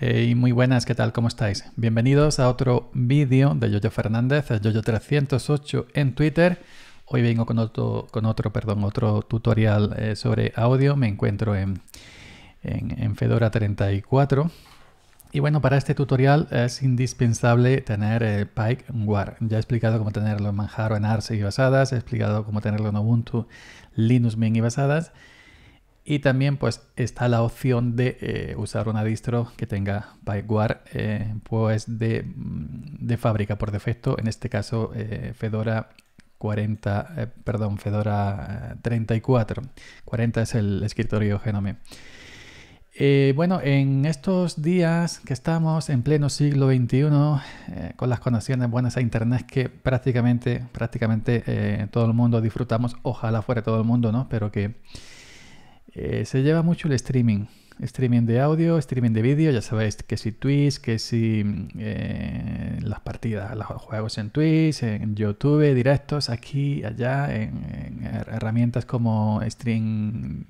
Eh, y muy buenas, ¿qué tal? ¿Cómo estáis? Bienvenidos a otro vídeo de Yoyo Fernández, Yoyo308 en Twitter. Hoy vengo con otro, con otro, perdón, otro tutorial eh, sobre audio. Me encuentro en, Fedora 34. Y bueno, para este tutorial es indispensable tener eh, War. Ya he explicado cómo tenerlo en Manjaro, en Arce y basadas. He explicado cómo tenerlo en Ubuntu, Linux, Mint y basadas. Y también pues está la opción de eh, usar una distro que tenga PyGuard eh, pues mm, de, fábrica por defecto, en este caso eh, Fedora 40, perdón, Fedora 34. 40 es el escritorio Genome. bueno, en estos días que estamos en pleno siglo XXI, con las conexiones buenas a Internet que prácticamente, prácticamente todo el mundo disfrutamos, ojalá fuera todo el mundo, ¿no? Pero que eh, se lleva mucho el streaming. Streaming de audio, streaming de vídeo, ya sabéis que si Twitch, que si mm, eh, las partidas, los juegos en Twitch, en YouTube, directos, aquí, allá, en, herramientas como Stream,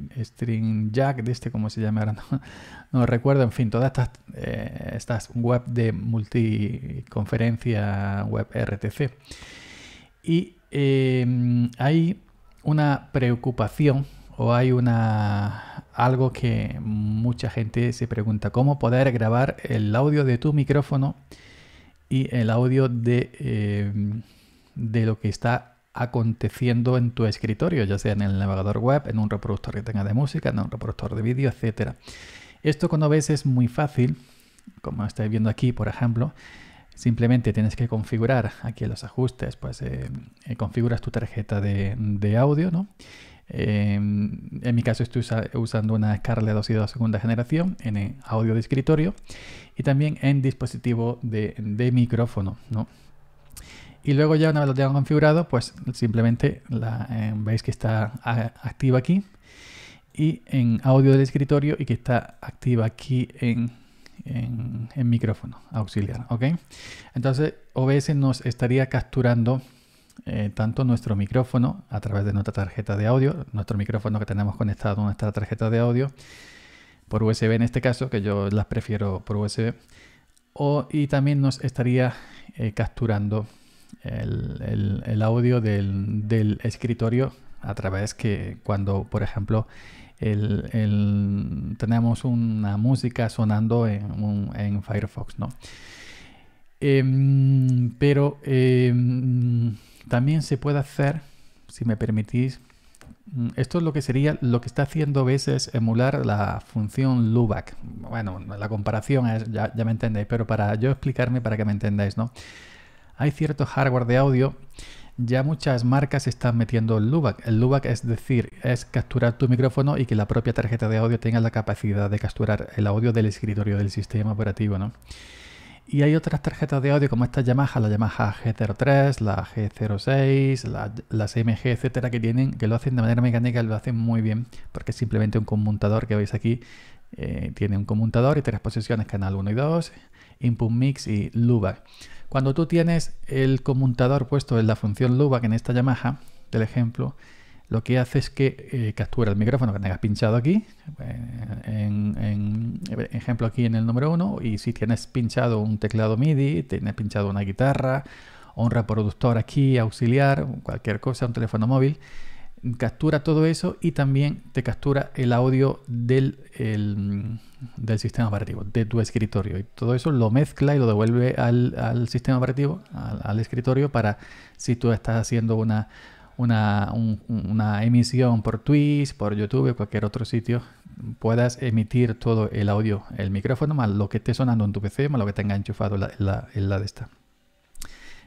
Jack, de este, como se llama ahora, no, recuerdo, en fin, todas estas, eh, estas web de multiconferencia, web RTC. Y hay una preocupación o hay una algo que mucha gente se pregunta, ¿cómo poder grabar el audio de tu micrófono y el audio de, eh, de lo que está aconteciendo en tu escritorio, ya sea en el navegador web, en un reproductor que tenga de música, en un reproductor de vídeo, etcétera? Esto cuando ves es muy fácil, como estáis viendo aquí, por ejemplo, simplemente tienes que configurar aquí los ajustes, pues eh, eh, configuras tu tarjeta de, de audio, ¿no? Em, en mi caso estoy usando una Scarlett 2 y segunda generación en eh, audio de escritorio y también en dispositivo de, micrófono, ¿no? Y luego ya una vez lo tengo configurado, pues simplemente em, veis que está activa aquí y en audio del escritorio y que está activa aquí en, micrófono auxiliar, ¿ok? Entonces OBS nos estaría capturando eh, tanto nuestro micrófono a través de nuestra tarjeta de audio, nuestro micrófono que tenemos conectado a nuestra tarjeta de audio, por USB en este caso, que yo las prefiero por USB, y también nos estaría eh, capturando el, audio del, escritorio a través que cuando, por ejemplo, tenemos una música sonando en, Firefox, ¿no? Em, pero em, también se puede hacer, si me permitís, mm, esto es lo que sería, lo que está haciendo veces es emular la función LUBAC, Bueno, la comparación es, ya, me entendéis, pero para yo explicarme para que me entendáis, ¿no? Hay cierto hardware de audio, ya muchas marcas están metiendo el El LUBAC es decir, es capturar tu micrófono y que la propia tarjeta de audio tenga la capacidad de capturar el audio del escritorio del sistema operativo, ¿no? Y hay otras tarjetas de audio como estas Yamaha, la Yamaha G03, la G06, las MG, etcétera, que tienen, que lo hacen de manera mecánica, lo hacen muy bien, porque simplemente un conmutador que veis aquí. Eh, tiene un conmutador y tres posiciones, canal 1 y 2, input mix y loopback. Cuando tú tienes el conmutador puesto en la función loopback en esta Yamaha, del ejemplo, lo que hace es que eh, captura el micrófono que tengas pinchado aquí, eh, en, ejemplo aquí en el número uno. y si tienes pinchado un teclado MIDI, tienes pinchado una guitarra, un reproductor aquí auxiliar, cualquier cosa, un teléfono móvil, captura todo eso y también te captura el audio del, del sistema operativo, de tu escritorio. Y todo eso lo mezcla y lo devuelve al, sistema operativo, al escritorio, para si tú estás haciendo una una, una emisión por Twitch, por YouTube, cualquier otro sitio, puedas emitir todo el audio, el micrófono, más lo que esté sonando en tu PC, más lo que tenga enchufado en la, de esta,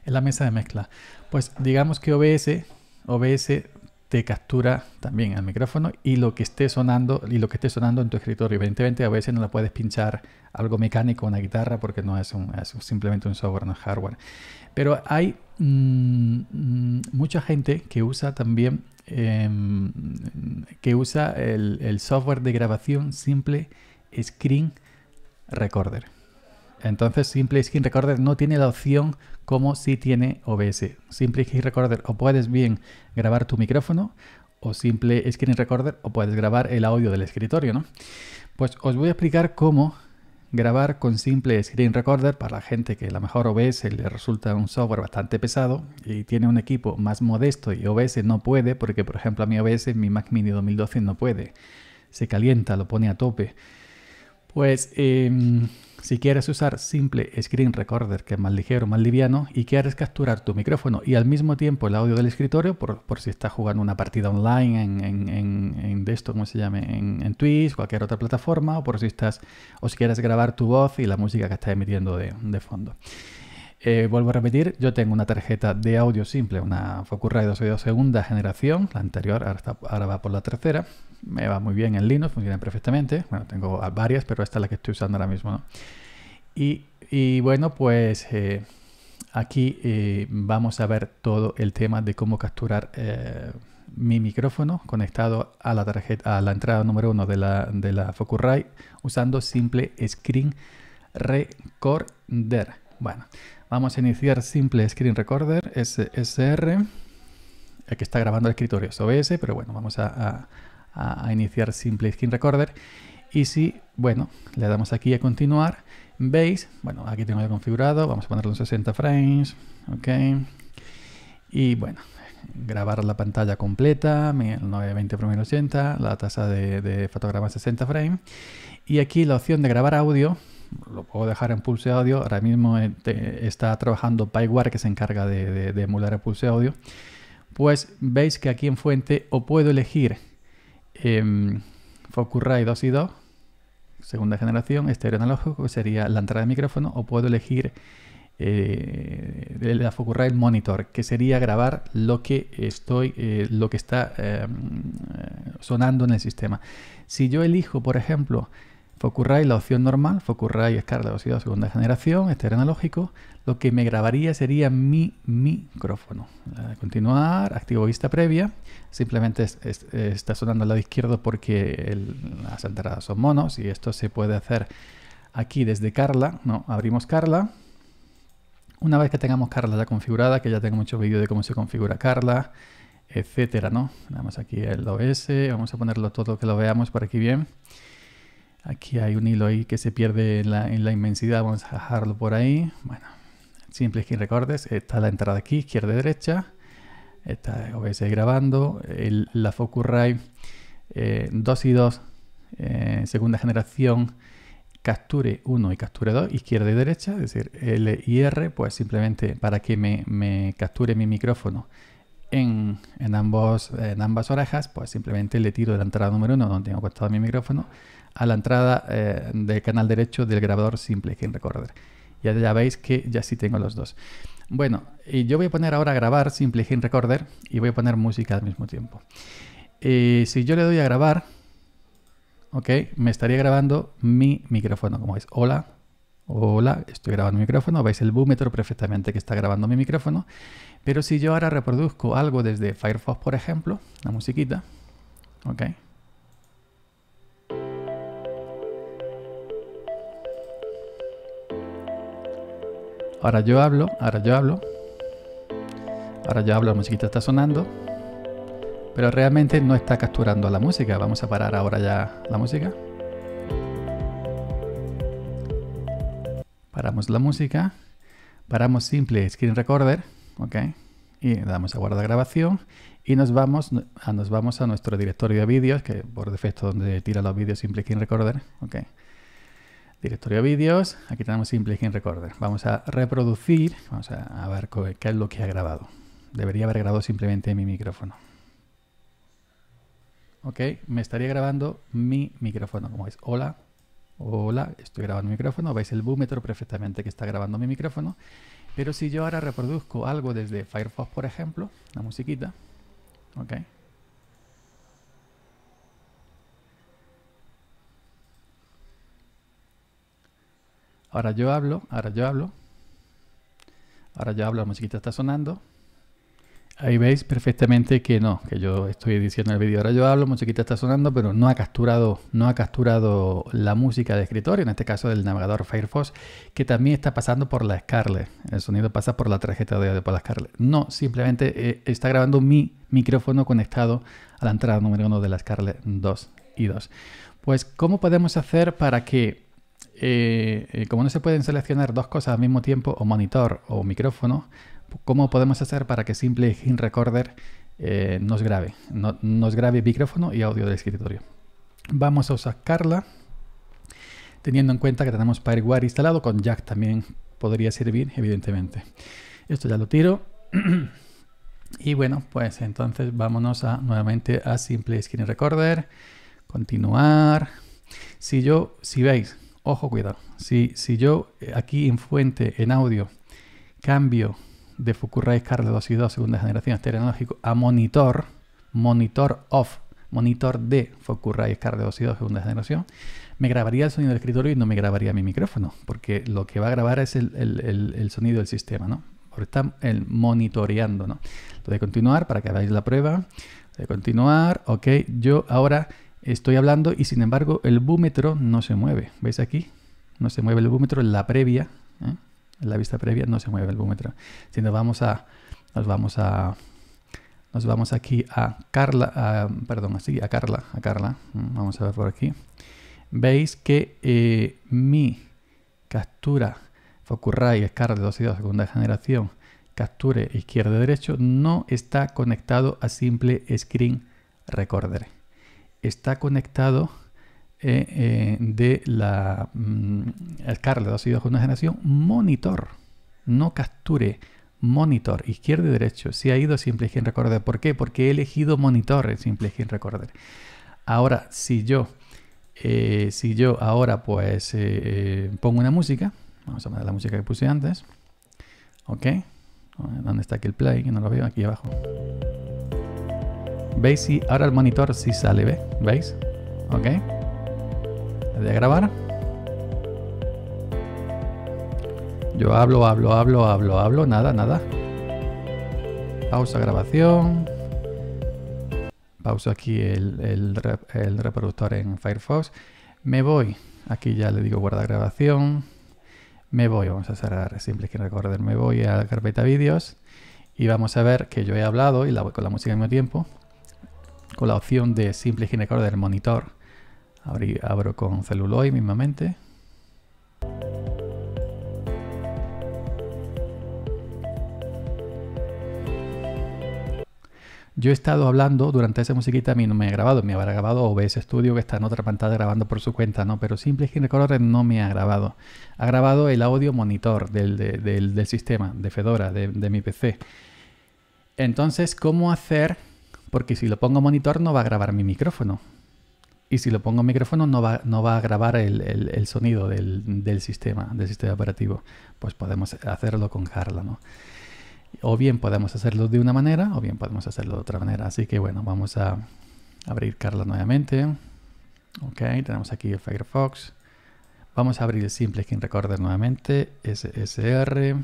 en la mesa de mezcla. Pues digamos que OBS, OBS te captura también el micrófono y lo que esté sonando y lo que esté sonando en tu escritorio. Evidentemente a veces no la puedes pinchar algo mecánico, una guitarra, porque no es, un, es simplemente un software, no hardware. Pero hay mm, mucha gente que usa también em, que usa el, software de grabación simple Screen Recorder. Entonces Simple Screen Recorder no tiene la opción como si tiene OBS. Simple Screen Recorder o puedes bien grabar tu micrófono o Simple Screen Recorder o puedes grabar el audio del escritorio, ¿no? Pues os voy a explicar cómo grabar con simple screen recorder para la gente que a lo mejor OBS le resulta un software bastante pesado y tiene un equipo más modesto y OBS no puede porque por ejemplo a mi OBS mi Mac Mini 2012 no puede se calienta lo pone a tope pues eh, si quieres usar simple screen recorder, que es más ligero, más liviano, y quieres capturar tu micrófono y al mismo tiempo el audio del escritorio, por, si estás jugando una partida online en, en, en, esto, ¿cómo se llame? En, Twitch, cualquier otra plataforma, o por si estás, o si quieres grabar tu voz y la música que estás emitiendo de, fondo. Eh, vuelvo a repetir, yo tengo una tarjeta de audio simple, una Focusrite 2 2 segunda generación, la anterior, ahora va por la tercera, me va muy bien en Linux, funcionan perfectamente. Bueno, tengo varias, pero esta es la que estoy usando ahora mismo. Y, bueno, pues eh, aquí eh, vamos a ver todo el tema de cómo capturar eh, mi micrófono conectado a la tarjeta, a la entrada número uno de la, de la Focusrite usando simple screen recorder. Bueno, vamos a iniciar simple screen recorder SSR. que está grabando el escritorio es OBS, pero bueno, vamos a a, iniciar Simple Skin Recorder. Y si, bueno, le damos aquí a continuar, veis, bueno, aquí tengo ya configurado, vamos a ponerlo en 60 frames, ok. Y bueno, grabar la pantalla completa, 920 por 1080, la tasa de, fotogramas 60 frames. Y aquí la opción de grabar audio, lo puedo dejar en Pulse Audio, ahora mismo eh, está trabajando PyWare que se encarga de, de emular a Pulse Audio. Pues veis que aquí en fuente o puedo elegir eh, em, Focusrite 2 y 2, segunda generación, estéreo analógico, que sería la entrada de micrófono, o puedo elegir eh, la Focusrite Monitor, que sería grabar lo que estoy, eh, lo que está em, sonando en el sistema. Si yo elijo, por ejemplo, Focusrite, la opción normal, Focusrite Scarlett 2, segunda generación, este era analógico. Lo que me grabaría sería mi micrófono. continuar, activo vista previa. Simplemente está sonando al lado izquierdo porque las entradas son monos y esto se puede hacer aquí desde Carla. No, abrimos Carla. Una vez que tengamos Carla ya configurada, que ya tengo muchos vídeos de cómo se configura Carla, etcétera, ¿no? Damos aquí el OS, vamos a ponerlo todo que lo veamos por aquí bien. Aquí hay un hilo ahí que se pierde en la, inmensidad. Vamos a dejarlo por ahí. Bueno, simple que recordes. Está la entrada aquí, izquierda y derecha. Está OBS grabando. la Focusrite eh, 2 y 2, eh, segunda generación. Capture 1 y Capture 2, izquierda y derecha, es decir, L y R, pues simplemente para que me, capture mi micrófono en, ambos, en ambas orejas, pues simplemente le tiro de la entrada número 1 donde tengo puesto mi micrófono a la entrada eh, del canal derecho del grabador simple Game Recorder. ya, ya veis que ya sí tengo los dos. Bueno, y yo voy a poner ahora a grabar simple Game Recorder y voy a poner música al mismo tiempo. si yo le doy a grabar, ok, me estaría grabando mi micrófono, como veis. Hola, hola, estoy grabando mi micrófono, veis el búmetro perfectamente que está grabando mi micrófono, pero si yo ahora reproduzco algo desde Firefox, por ejemplo, la musiquita, ok, Ahora yo hablo, ahora yo hablo. Ahora yo hablo, la musiquita está sonando. Pero realmente no está capturando la música. Vamos a parar ahora ya la música. Paramos la música. Paramos simple screen recorder. Ok. Y damos a guardar grabación. Y nos vamos a, ah, nos vamos a nuestro directorio de vídeos, que por defecto donde tira los vídeos simple screen recorder. ok Directorio de vídeos, aquí tenemos Simple Game Recorder. Vamos a reproducir, vamos a, ver qué es lo que ha grabado. Debería haber grabado simplemente mi micrófono. Ok, me estaría grabando mi micrófono, como veis. Hola, hola, estoy grabando mi micrófono. Veis el búmetro perfectamente que está grabando mi micrófono. Pero si yo ahora reproduzco algo desde Firefox, por ejemplo, la musiquita, ok, Ahora yo hablo, ahora yo hablo. Ahora yo hablo, la musiquita está sonando. Ahí veis perfectamente que no, que yo estoy diciendo el vídeo, ahora yo hablo, musiquita está sonando, pero no ha capturado, no ha capturado la música de escritorio, en este caso del navegador Firefox, que también está pasando por la Scarlett. El sonido pasa por la tarjeta de audio por la Scarlett. No, simplemente eh, está grabando mi micrófono conectado a la entrada número uno de la Scarlett 2 y 2. Pues, ¿cómo podemos hacer para que eh, eh, como no se pueden seleccionar dos cosas al mismo tiempo, o monitor o micrófono, ¿cómo podemos hacer para que Simple Screen Recorder eh, nos grabe? nos grabe micrófono y audio del escritorio. Vamos a sacarla, teniendo en cuenta que tenemos PireWire instalado, con Jack también podría servir, evidentemente. Esto ya lo tiro. y bueno, pues entonces vámonos a, nuevamente a Simple Screen Recorder. Continuar. Si yo, si veis, ojo, cuidado. Si, si yo eh, aquí en fuente, en audio, cambio de Fukurai Scarlett 2 y 2, segunda generación, estereológico, a monitor, monitor off, monitor de Focusrite Scarlett 2 y 2, segunda generación, me grabaría el sonido del escritorio y no me grabaría mi micrófono, porque lo que va a grabar es el, sonido del sistema, ¿no? Porque está el monitoreando, ¿no? Voy continuar para que hagáis la prueba. Voy de continuar, ok. Yo ahora Estoy hablando y sin embargo el búmetro no se mueve. ¿Veis aquí? No se mueve el búmetro, en la previa, En ¿eh? la vista previa no se mueve el búmetro. Si nos vamos a, nos vamos a, nos vamos aquí a Carla, perdón, así, a Carla, a Carla. Vamos a ver por aquí. Veis que eh, mi captura Focusrite Scar de segunda generación, capture izquierda-derecho, no está conectado a simple screen recorder está conectado eh, eh, de la mm, ha sido con una generación monitor, no capture, monitor, izquierdo y derecho. Si ha ido Simple skin Recorder, ¿por qué? Porque he elegido monitor Simple skin recordar Ahora, si yo, eh, si yo ahora pues pongo una música, vamos a poner la música que puse antes, ¿ok? ¿Dónde está aquí el play? no lo veo, aquí abajo. ¿Veis? si ahora el monitor si sale, ¿ve? ¿Veis? Ok. de a grabar. Yo hablo, hablo, hablo, hablo, hablo. Nada, nada. Pausa grabación. pauso aquí el, reproductor en Firefox. Me voy. Aquí ya le digo guarda grabación. Me voy. Vamos a cerrar. Simple que recordar. Me voy a la carpeta vídeos. Y vamos a ver que yo he hablado y la voy con la música al mismo tiempo con la opción de simple Ginecorder del monitor. abro con celuloid mismamente. Yo he estado hablando durante esa musiquita, a mí no me ha grabado, me habrá grabado OBS Studio que está en otra pantalla grabando por su cuenta, ¿no? Pero Simple Ginecorder no me ha grabado. Ha grabado el audio monitor del, sistema, de Fedora, de, de mi PC. Entonces, ¿cómo hacer porque si lo pongo monitor no va a grabar mi micrófono. Y si lo pongo micrófono no va, a grabar el, sonido del, sistema, del sistema operativo. Pues podemos hacerlo con Carla, ¿no? O bien podemos hacerlo de una manera o bien podemos hacerlo de otra manera. Así que bueno, vamos a abrir Carla nuevamente. Ok, tenemos aquí el Firefox. Vamos a abrir el simple Skin recorder nuevamente, SSR.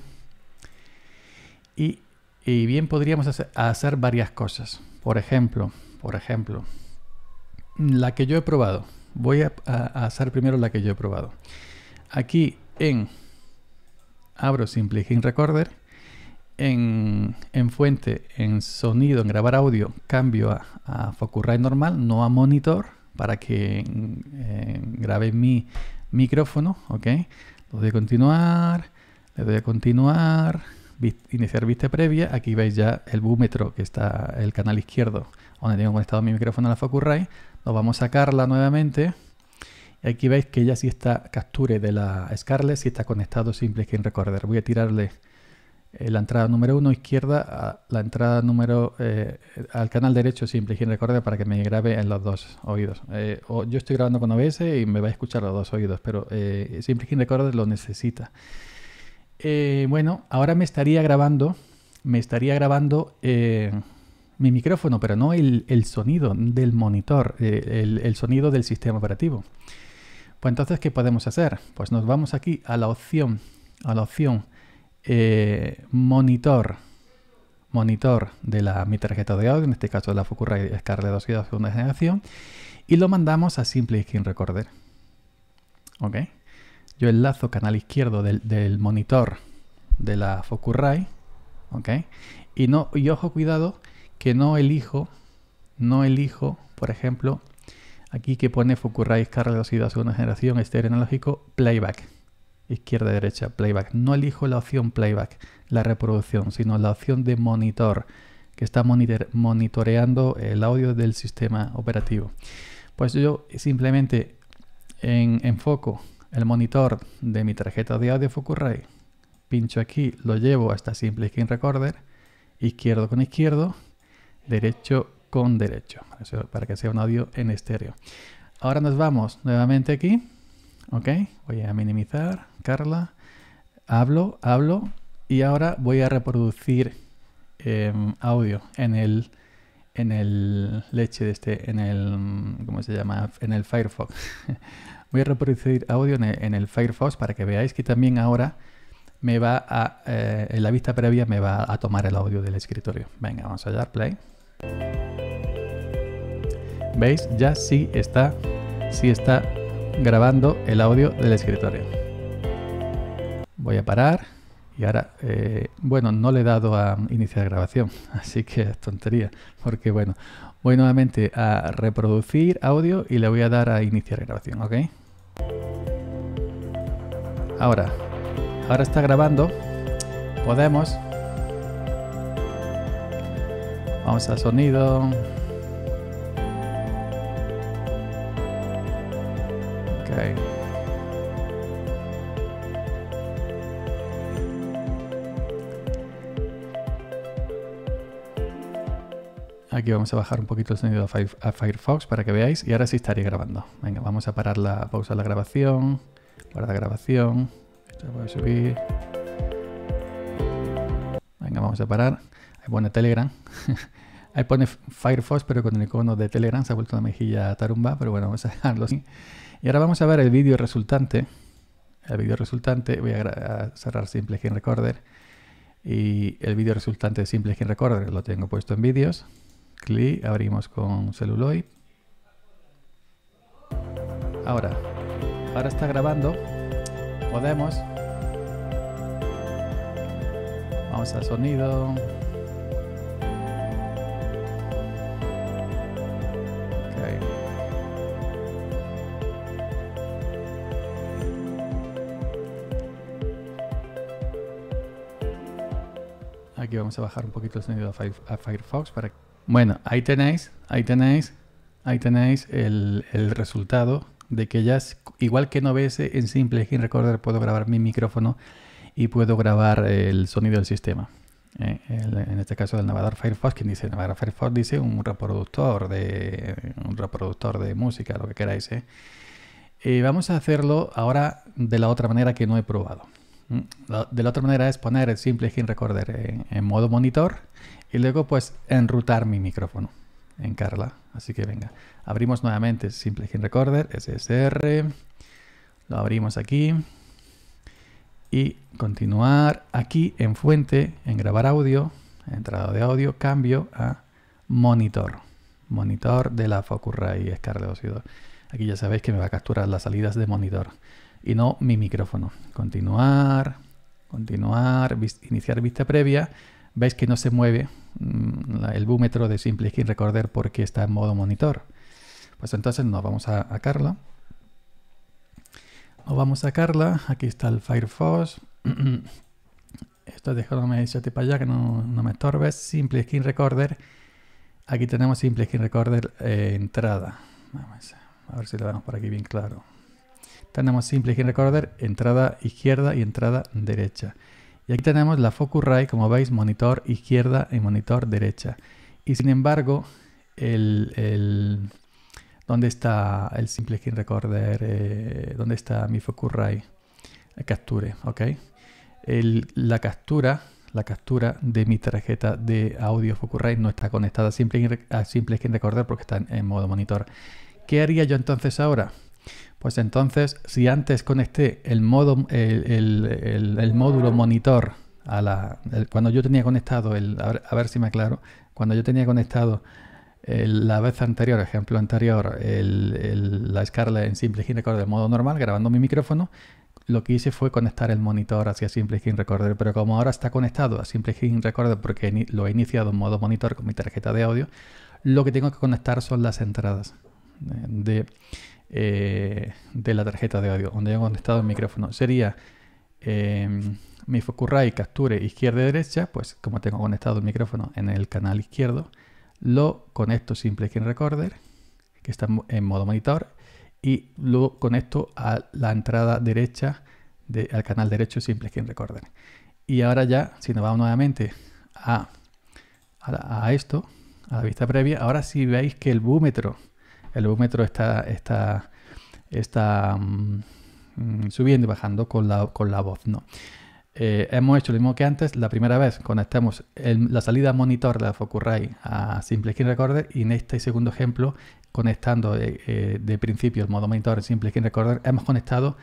Y, bien podríamos hacer varias cosas. Por ejemplo, por ejemplo, la que yo he probado. Voy a, hacer primero la que yo he probado. Aquí en abro Simple Hint Recorder. En, fuente, en sonido, en grabar audio, cambio a, a normal, no a monitor, para que eh, grabe mi micrófono, ¿ok? Le doy a continuar, le doy a continuar, iniciar vista previa, aquí veis ya el búmetro que está el canal izquierdo donde tengo conectado mi micrófono a la Focusrite, nos vamos a sacarla nuevamente y aquí veis que ya sí está capture de la Scarlett, si está conectado simple Skin Recorder. Voy a tirarle eh, la entrada número 1 izquierda a la entrada número eh, al canal derecho simple quien Recorder para que me grabe en los dos oídos eh, yo estoy grabando con OBS y me va a escuchar los dos oídos pero eh, simple Recorder lo necesita eh, bueno, ahora me estaría grabando, me estaría grabando eh, mi micrófono, pero no el, sonido del monitor, eh, el, sonido del sistema operativo. Pues entonces, ¿qué podemos hacer? Pues nos vamos aquí a la opción, a la opción monitor, monitor de la, mi tarjeta de audio, en este caso de la Focusrite Scarlett 2 de segunda generación, y lo mandamos a Simple Skin Recorder. ¿Ok? yo enlazo canal izquierdo del, monitor de la Focusrite, ¿ok? Y, no, y ojo, cuidado, que no elijo, no elijo, por ejemplo, aquí que pone Focusrite de velocidad segunda generación, estéreo analógico, playback, izquierda, derecha, playback. No elijo la opción playback, la reproducción, sino la opción de monitor, que está monitoreando el audio del sistema operativo. Pues yo simplemente enfoco el monitor de mi tarjeta de audio Focusrite, pincho aquí, lo llevo hasta Simple Skin Recorder, izquierdo con izquierdo, derecho con derecho, para que sea un audio en estéreo. Ahora nos vamos nuevamente aquí, ok, voy a minimizar, Carla, hablo, hablo, y ahora voy a reproducir em, audio en el en el leche de este, en el, ¿cómo se llama? En el Firefox. Voy a reproducir audio en el, Firefox para que veáis que también ahora me va a, eh, en la vista previa me va a tomar el audio del escritorio. Venga, vamos a dar play. ¿Veis? Ya sí está, sí está grabando el audio del escritorio. Voy a parar. Y ahora, eh, bueno, no le he dado a iniciar grabación, así que es tontería, porque bueno, voy nuevamente a reproducir audio y le voy a dar a iniciar grabación, ¿ok? Ahora, ahora está grabando, podemos, vamos a sonido, ok. Aquí vamos a bajar un poquito el sonido a, Firefox para que veáis. Y ahora sí estaría grabando. Venga, vamos a parar la, pausa de la grabación. Guarda grabación. Esto voy a subir. Venga, vamos a parar. Ahí pone Telegram. Ahí pone Firefox, pero con el icono de Telegram se ha vuelto una mejilla tarumba. Pero bueno, vamos a dejarlo así. Y ahora vamos a ver el vídeo resultante. El vídeo resultante, voy a, cerrar Simple Game Recorder. Y el vídeo resultante de Simple Game Recorder lo tengo puesto en vídeos clic, abrimos con celuloid. Ahora, ahora está grabando. Podemos. Vamos al sonido. Okay. Aquí vamos a bajar un poquito el sonido a Firefox para que bueno, ahí tenéis, ahí tenéis, ahí tenéis el, resultado de que ya, es, igual que no OBS, en Simple Screen Recorder puedo grabar mi micrófono y puedo grabar el sonido del sistema. Eh, en este caso del navegador Firefox, quien dice navegador Firefox dice un reproductor de un reproductor de música, lo que queráis. Eh. vamos a hacerlo ahora de la otra manera que no he probado. Mm, de la otra manera es poner el simple Screen Recorder en modo monitor y luego pues enrutar mi micrófono en Carla. Así que venga, abrimos nuevamente Simple Gin Recorder, SSR. Lo abrimos aquí. Y continuar aquí en fuente, en grabar audio, entrada de audio, cambio a monitor. Monitor de la Focusrite Scarlett Oxidor. Aquí ya sabéis que me va a capturar las salidas de monitor y no mi micrófono. Continuar, continuar, iniciar vista previa veis que no se mueve mm, el búmetro de Simple Skin Recorder porque está en modo monitor. Pues entonces nos vamos a, a Carla. Nos vamos a Carla. Aquí está el Firefox. Esto déjame echarte para allá que no, me estorbes. Simple Skin Recorder. Aquí tenemos Simple Skin Recorder eh, entrada. a ver si lo vemos por aquí bien claro. Tenemos Simple Skin Recorder entrada izquierda y entrada derecha. Y aquí tenemos la Focusrite, como veis, monitor izquierda y monitor derecha. Y sin embargo, el, ¿dónde está el Simple Skin Recorder? Eh, ¿Dónde está mi Focusrite? Capture, ¿ok? la captura la captura de mi tarjeta de audio Focusrite no está conectada a Simple, Skin Recorder porque está en modo monitor. ¿Qué haría yo entonces ahora? Pues entonces, si antes conecté este, el, modo, el, módulo monitor a la... cuando yo tenía conectado el... A ver, si me aclaro. Cuando yo tenía conectado la vez anterior, ejemplo anterior, la escala en Simple Skin Recorder de modo normal, grabando mi micrófono, lo que hice fue conectar el monitor hacia Simple Skin Recorder, pero como ahora está conectado a Simple Skin Recorder porque lo he iniciado en modo monitor con mi tarjeta de audio, lo que tengo que conectar son las entradas eh, de, eh, de la tarjeta de audio, donde tengo conectado el micrófono. Sería em, mi focusrite capture izquierda y derecha, pues como tengo conectado el micrófono en el canal izquierdo, lo conecto simple skin recorder, que está en modo monitor, y lo conecto a la entrada derecha, de, al canal derecho simple skin recorder. Y ahora ya, si nos vamos nuevamente a, a, esto, a la vista previa, ahora si veis que el búmetro el volumetro está, está, está mm, mm, subiendo y bajando con la, con la voz, ¿no? Eh, hemos hecho lo mismo que antes. La primera vez conectamos la salida monitor de la Focusrite a Simple Skin Recorder y en este segundo ejemplo, conectando eh, eh, de, principio el modo monitor en Simple Skin Recorder, hemos conectado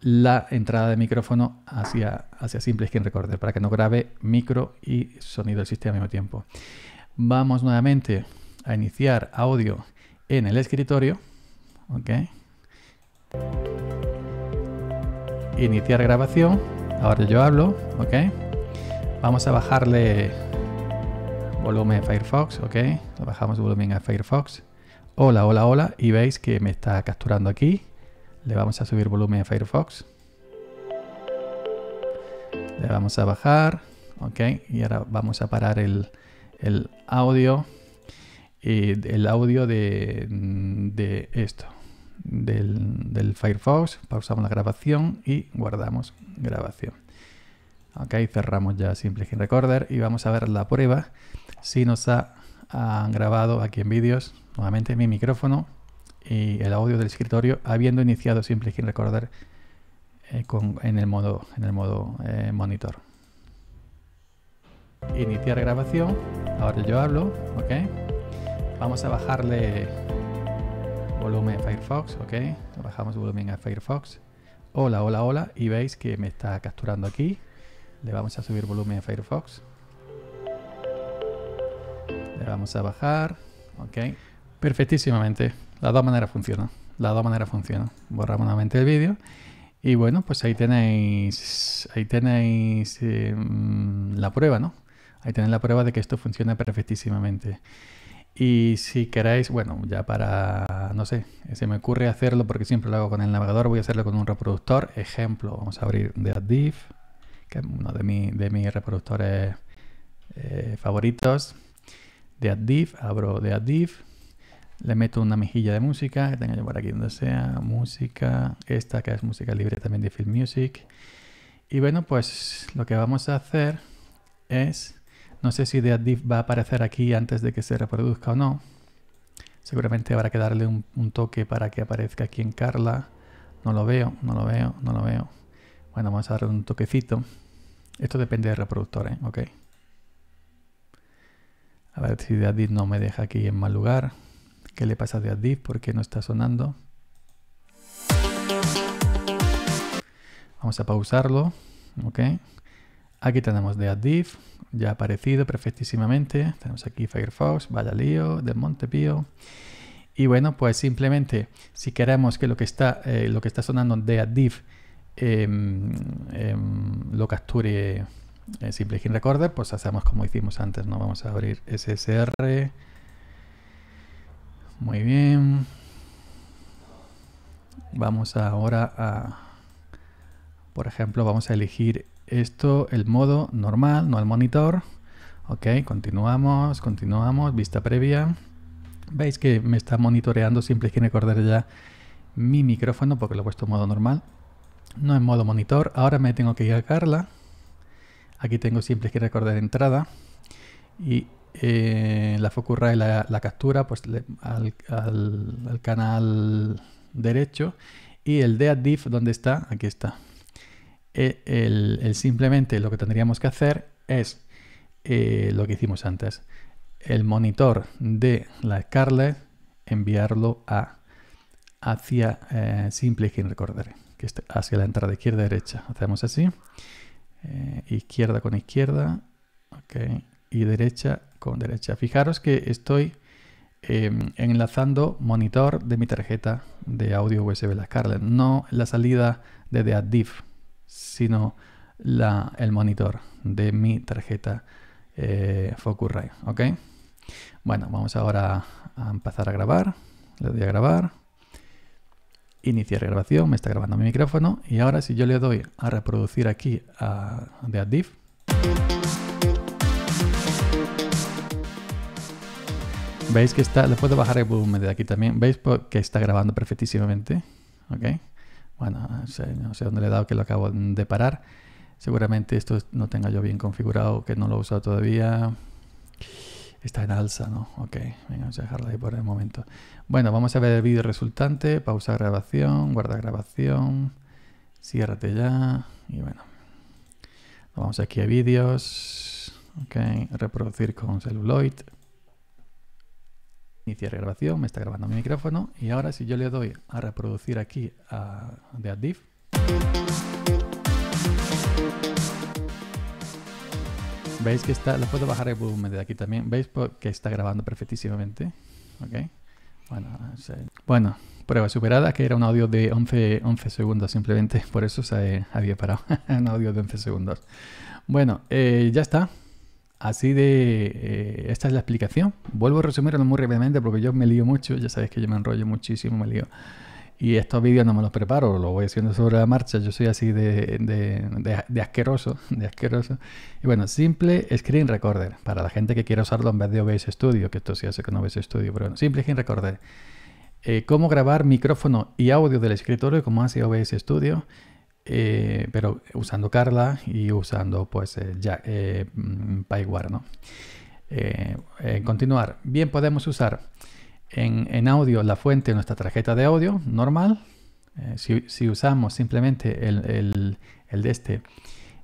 la entrada de micrófono hacia, hacia Simple Skin Recorder para que no grabe micro y sonido del sistema al mismo tiempo. Vamos nuevamente a iniciar audio en el escritorio. Ok. Iniciar grabación. Ahora yo hablo. Ok. Vamos a bajarle volumen a Firefox. Ok. Lo bajamos volumen a Firefox. Hola, hola, hola. Y veis que me está capturando aquí. Le vamos a subir volumen a Firefox. Le vamos a bajar. Ok. Y ahora vamos a parar el audio y el audio de, esto, del, Firefox. Pausamos la grabación y guardamos grabación. Ok, cerramos ya Simple Gin Recorder y vamos a ver la prueba. Si nos ha, han grabado aquí en vídeos, nuevamente mi micrófono y el audio del escritorio, habiendo iniciado Simple sin Recorder eh, con, en el modo, en el modo eh, monitor. Iniciar grabación. Ahora yo hablo, ¿ok? Vamos a bajarle volumen a Firefox, ok. Bajamos volumen a Firefox. Hola, hola, hola. Y veis que me está capturando aquí. Le vamos a subir volumen a Firefox. Le vamos a bajar. Ok. Perfectísimamente. Las dos maneras funcionan. La dos maneras funcionan. Borramos nuevamente el vídeo. Y bueno, pues ahí tenéis, ahí tenéis em, la prueba, ¿no? Ahí tenéis la prueba de que esto funciona perfectísimamente. Y si queráis, bueno, ya para, no sé, se me ocurre hacerlo porque siempre lo hago con el navegador, voy a hacerlo con un reproductor. Ejemplo, vamos a abrir The que es uno de, de mis reproductores eh, favoritos. De AdDiv, abro de AdDiv, le meto una mejilla de música, que tenga yo por aquí donde sea, música, esta que es música libre también de Film Music. Y bueno, pues lo que vamos a hacer es no sé si DeadDiff va a aparecer aquí antes de que se reproduzca o no. Seguramente habrá que darle un, toque para que aparezca aquí en Carla. No lo veo, no lo veo, no lo veo. Bueno, vamos a darle un toquecito. Esto depende del reproductor, ¿eh? Ok. A ver si DeadDiff no me deja aquí en mal lugar. ¿Qué le pasa a DeadDiff? ¿Por qué no está sonando? Vamos a pausarlo. Ok. Aquí tenemos DeadDiff, ya aparecido perfectísimamente. Tenemos aquí Firefox, vaya lío, del Montepío. Y bueno, pues simplemente si queremos que lo que está, eh, lo que está sonando de eh, em, em, lo capture en eh, Simple Recorder, pues hacemos como hicimos antes, ¿no? Vamos a abrir SSR. Muy bien. Vamos ahora a, por ejemplo, vamos a elegir esto el modo normal, no el monitor. Ok, continuamos, continuamos, vista previa. Veis que me está monitoreando, siempre es que recordar ya mi micrófono porque lo he puesto en modo normal. No en modo monitor, ahora me tengo que ir a Carla. Aquí tengo siempre que recordar entrada. Y eh, la y la, la captura pues, al, canal derecho. Y el diff ¿dónde está? Aquí está eh, el, simplemente lo que tendríamos que hacer es eh, lo que hicimos antes. El monitor de la Scarlett enviarlo a, hacia eh, simple y recorder, que este, hacia la entrada izquierda derecha. Hacemos así. izquierda con izquierda. y derecha con derecha. Fijaros que estoy em, enlazando monitor de mi tarjeta de audio USB la Scarlett, no la salida de ADDIF sino el monitor de mi tarjeta eh, Focusrite, Bueno, vamos ahora a empezar a grabar. Le doy a grabar. Iniciar grabación, me está grabando mi micrófono. Y ahora si yo le doy a reproducir aquí a, de Adif. veis que está, le puedo bajar el volumen de aquí también, veis que está grabando perfectísimamente, bueno, no sé dónde le he dado que lo acabo de parar. Seguramente esto no tenga yo bien configurado, que no lo he usado todavía. Está en alza, ¿no? Ok, venga, vamos a dejarlo ahí por el momento. Bueno, vamos a ver el vídeo resultante. Pausa grabación, guarda grabación. Ciérrate ya. Y bueno. Vamos aquí a vídeos. Ok, reproducir con celuloid. Iniciar grabación, me está grabando mi micrófono y ahora si yo le doy a reproducir aquí a, de adif veis que está, lo puedo bajar el volumen de aquí también, veis que está grabando perfectísimamente, Bueno, prueba superada, que era un audio de 11, 11 segundos simplemente, por eso se había parado, un audio de 11 segundos. Bueno, eh, ya está. Así de... Eh, esta es la explicación. Vuelvo a resumirlo muy rápidamente porque yo me lío mucho, ya sabéis que yo me enrollo muchísimo, me lío. Y estos vídeos no me los preparo, Lo voy haciendo sobre la marcha, yo soy así de, asqueroso, de asqueroso. Y bueno, simple screen recorder, para la gente que quiera usarlo en vez de OBS Studio, que esto se sí hace con OBS Studio, pero bueno, simple screen recorder. Eh, cómo grabar micrófono y audio del escritorio como hace OBS Studio, eh, pero usando Carla y usando pues eh, ya, eh, mm, ¿no? continuar. Bien, podemos usar en, audio la fuente de nuestra tarjeta de audio normal. Si, usamos simplemente el, de este,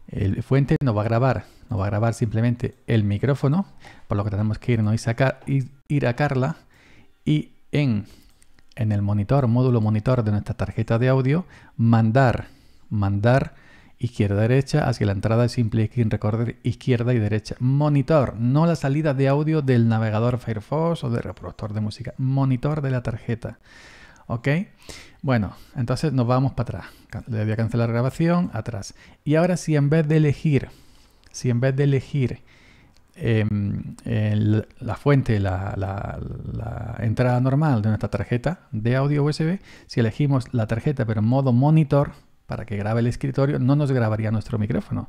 el fuente nos va a grabar, nos va a grabar simplemente el micrófono, por lo que tenemos que irnos y sacar, ir, ir a Carla y en, en el monitor, módulo monitor de nuestra tarjeta de audio, mandar mandar izquierda-derecha hacia la entrada simple skin recorrer izquierda y derecha. Monitor, no la salida de audio del navegador Firefox o del reproductor de música. Monitor de la tarjeta. ¿Ok? Bueno, entonces nos vamos para atrás. Le voy a cancelar grabación, atrás. Y ahora si en vez de elegir, si en vez de elegir em, la fuente, la, la entrada normal de nuestra tarjeta de audio USB, si elegimos la tarjeta pero en modo monitor, para que grabe el escritorio, no nos grabaría nuestro micrófono.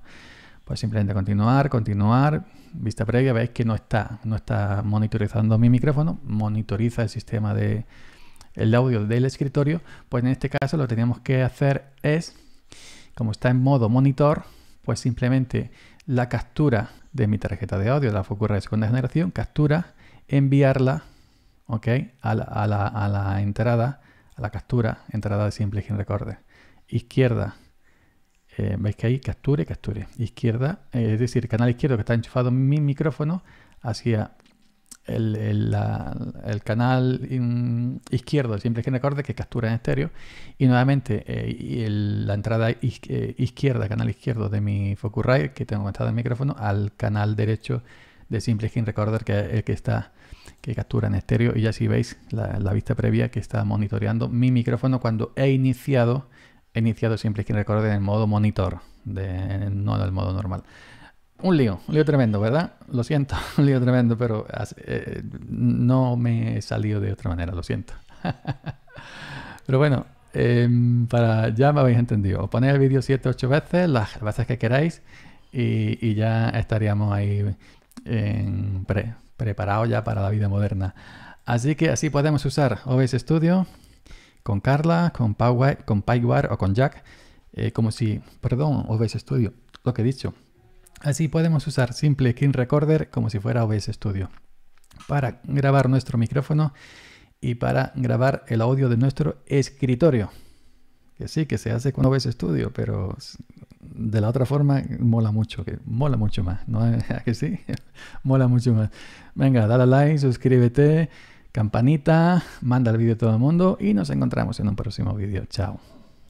Pues simplemente continuar, continuar, vista previa, veis que no está, no está monitorizando mi micrófono, monitoriza el sistema de el audio del escritorio, pues en este caso lo que tenemos que hacer es, como está en modo monitor, pues simplemente la captura de mi tarjeta de audio, de la Focura de segunda generación, captura, enviarla ¿ok? A la, entrada, a la captura, entrada de simple recorde izquierda, eh, veis que ahí capture, capture, izquierda, eh, es decir, canal izquierdo que está enchufado mi micrófono hacia el, el, canal izquierdo, siempre que Recorder que captura en estéreo, y nuevamente eh, la entrada izquierda, canal izquierdo de mi Focusrite que tengo conectado el micrófono al canal derecho de Simple Skin Recorder que el que está que captura en estéreo y ya si veis la, la, vista previa que está monitoreando mi micrófono cuando he iniciado he iniciado siempre quien recuerden en modo monitor, no en el modo normal. Un lío, un lío tremendo, ¿verdad? Lo siento, un lío tremendo, pero eh, no me he salido de otra manera, lo siento. pero bueno, em, para, ya me habéis entendido. ponéis el vídeo 7, 8 veces, las veces que queráis, y, ya estaríamos ahí preparados ya para la vida moderna. Así que así podemos usar OBS Studio con Carla, con, PyWire con o con Jack, eh, como si, perdón, OBS Studio, lo que he dicho. Así podemos usar simple Screen Recorder como si fuera OBS Studio para grabar nuestro micrófono y para grabar el audio de nuestro escritorio. Que sí, que se hace con OBS Studio, pero de la otra forma mola mucho, que mola mucho más, ¿no? ¿A que sí? mola mucho más. Venga, dale like, suscríbete campanita, manda el vídeo a todo el mundo y nos encontramos en un próximo vídeo. Chao.